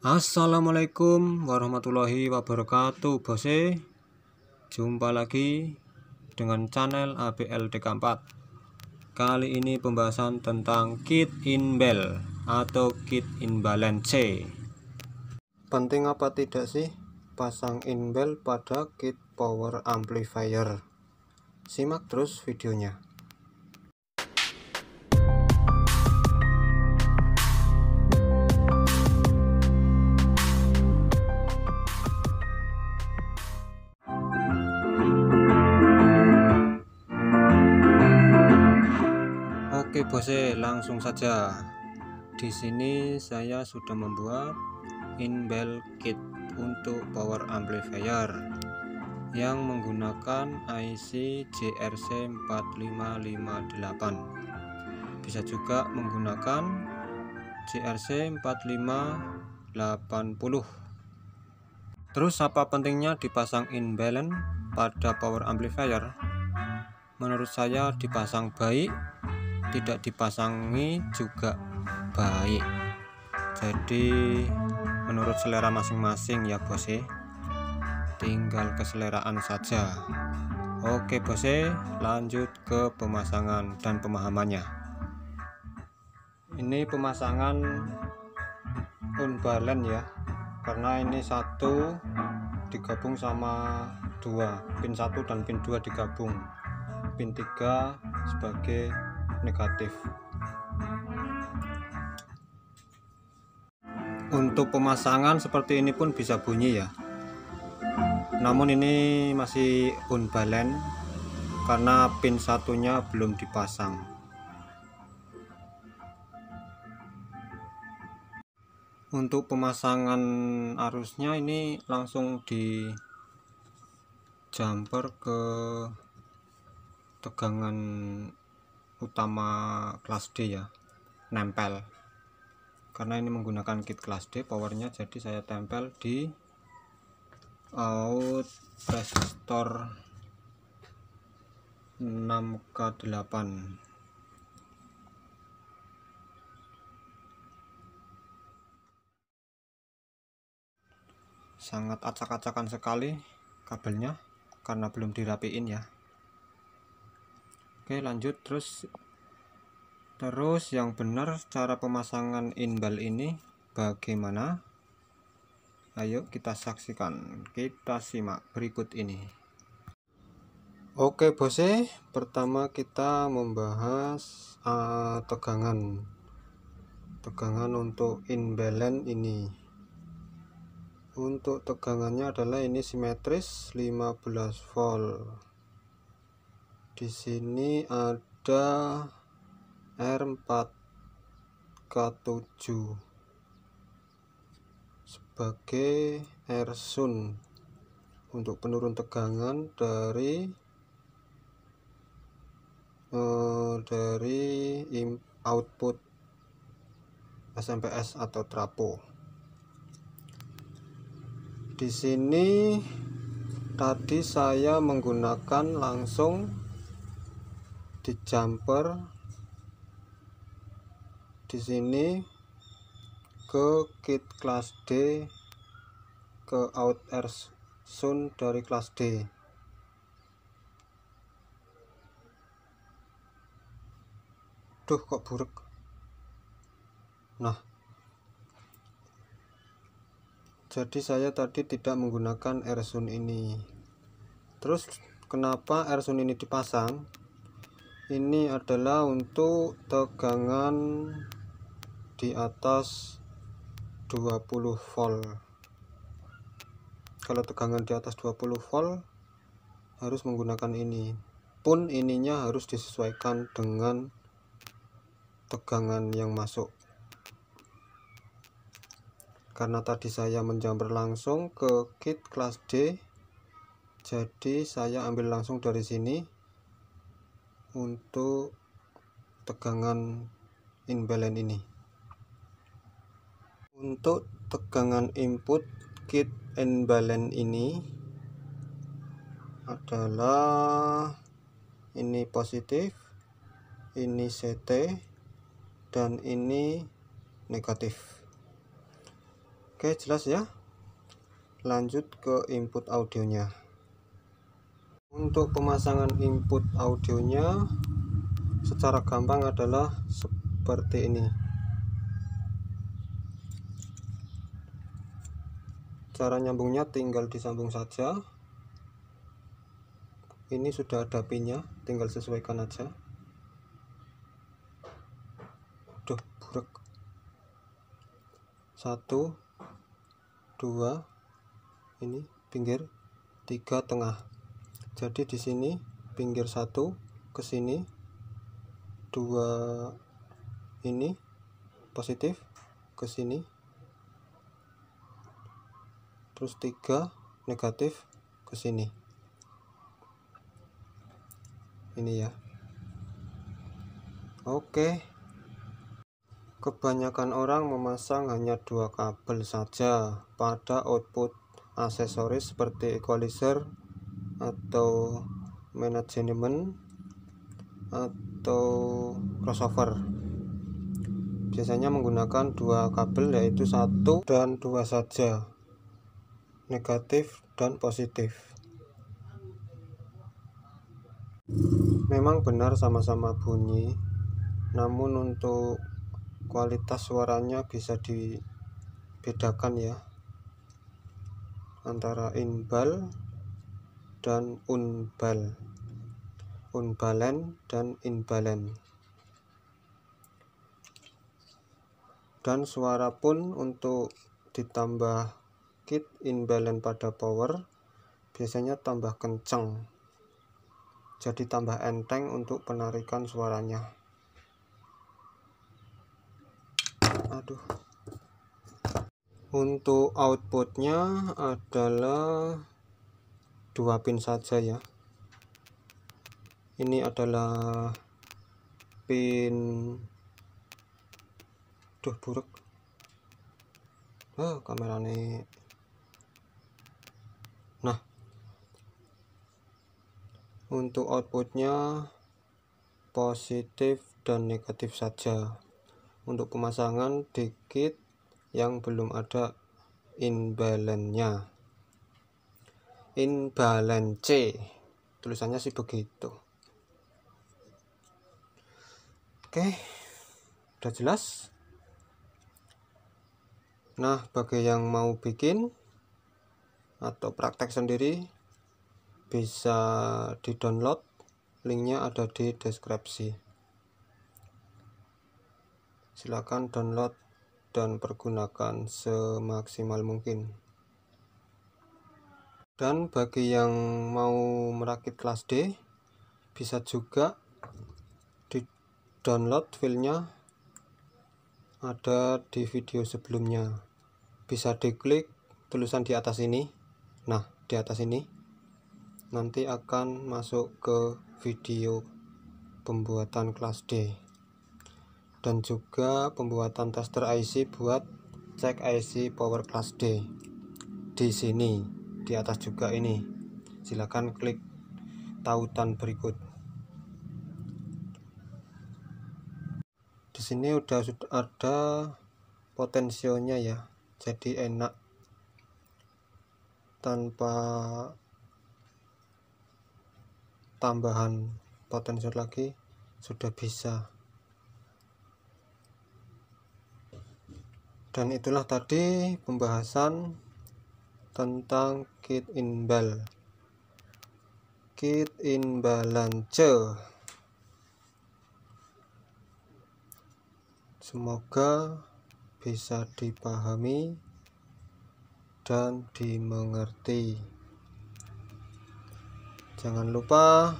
Assalamualaikum warahmatullahi wabarakatuh Bose Jumpa lagi dengan channel ABLTK4 Kali ini pembahasan tentang kit inbel atau kit imbalance Penting apa tidak sih pasang inbel pada kit power amplifier Simak terus videonya Oke bos, langsung saja. Di sini saya sudah membuat inbel kit untuk power amplifier yang menggunakan IC JRC 4558. Bisa juga menggunakan JRC 4580. Terus apa pentingnya dipasang inbelan pada power amplifier? Menurut saya dipasang baik tidak dipasangi juga baik jadi menurut selera masing-masing ya bos tinggal keseleraan saja oke bos lanjut ke pemasangan dan pemahamannya ini pemasangan unbalen ya karena ini satu digabung sama dua pin satu dan pin dua digabung pin tiga sebagai negatif. Untuk pemasangan seperti ini pun bisa bunyi ya. Namun ini masih unbalen karena pin satunya belum dipasang. Untuk pemasangan arusnya ini langsung di jumper ke tegangan utama kelas D ya nempel karena ini menggunakan kit kelas D powernya jadi saya tempel di out resistor 6K8 sangat acak-acakan sekali kabelnya karena belum dirapiin ya oke lanjut terus terus yang benar cara pemasangan inbal ini bagaimana ayo kita saksikan kita simak berikut ini oke bose pertama kita membahas uh, tegangan tegangan untuk inbalan ini untuk tegangannya adalah ini simetris 15 volt di sini ada R4K7 sebagai airsun untuk penurun tegangan dari uh, dari output SMPS atau trapo di sini tadi saya menggunakan langsung di jumper di sini ke kit kelas D ke out air soon dari kelas D duh kok buruk nah jadi saya tadi tidak menggunakan air soon ini terus kenapa air soon ini dipasang ini adalah untuk tegangan di atas 20 volt kalau tegangan di atas 20 volt harus menggunakan ini pun ininya harus disesuaikan dengan tegangan yang masuk karena tadi saya menjamber langsung ke kit kelas D jadi saya ambil langsung dari sini untuk tegangan imbalance ini untuk tegangan input kit imbalance ini adalah ini positif ini CT dan ini negatif oke jelas ya lanjut ke input audionya untuk pemasangan input audionya secara gampang adalah seperti ini. Cara nyambungnya tinggal disambung saja. Ini sudah ada pinnya, tinggal sesuaikan aja. udah burek. Satu, dua, ini pinggir, tiga tengah jadi di sini pinggir satu ke sini dua ini positif ke sini terus tiga negatif ke sini ini ya oke kebanyakan orang memasang hanya dua kabel saja pada output aksesoris seperti equalizer atau manajemen atau crossover biasanya menggunakan dua kabel yaitu satu dan dua saja negatif dan positif memang benar sama-sama bunyi namun untuk kualitas suaranya bisa dibedakan ya antara inbal dan unbal unbalan dan inbalan dan suara pun untuk ditambah kit inbalan pada power biasanya tambah kencang jadi tambah enteng untuk penarikan suaranya aduh untuk outputnya adalah dua pin saja ya ini adalah pin duh buruk ah, kamera ini, nah untuk outputnya positif dan negatif saja untuk pemasangan dikit yang belum ada nya balance tulisannya sih begitu oke udah jelas nah bagi yang mau bikin atau praktek sendiri bisa di download linknya ada di deskripsi silakan download dan pergunakan semaksimal mungkin dan bagi yang mau merakit kelas D bisa juga di download filenya ada di video sebelumnya bisa diklik tulisan di atas ini nah di atas ini nanti akan masuk ke video pembuatan kelas D dan juga pembuatan tester IC buat cek IC power kelas D di sini di atas juga ini silahkan klik tautan berikut di sini udah sudah ada potensionya ya jadi enak tanpa tambahan potensial lagi sudah bisa dan itulah tadi pembahasan tentang kit inbal kit balance semoga bisa dipahami dan dimengerti jangan lupa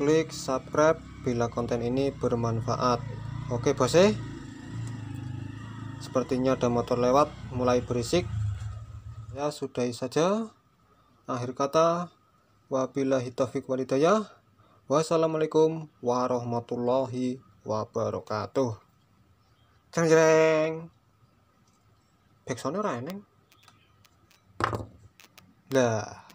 klik subscribe bila konten ini bermanfaat oke bos e? sepertinya ada motor lewat mulai berisik ya sudahi saja akhir kata wabillahi taufik walidayah wassalamualaikum warahmatullahi wabarakatuh jeng jeng backsoundnya ora lah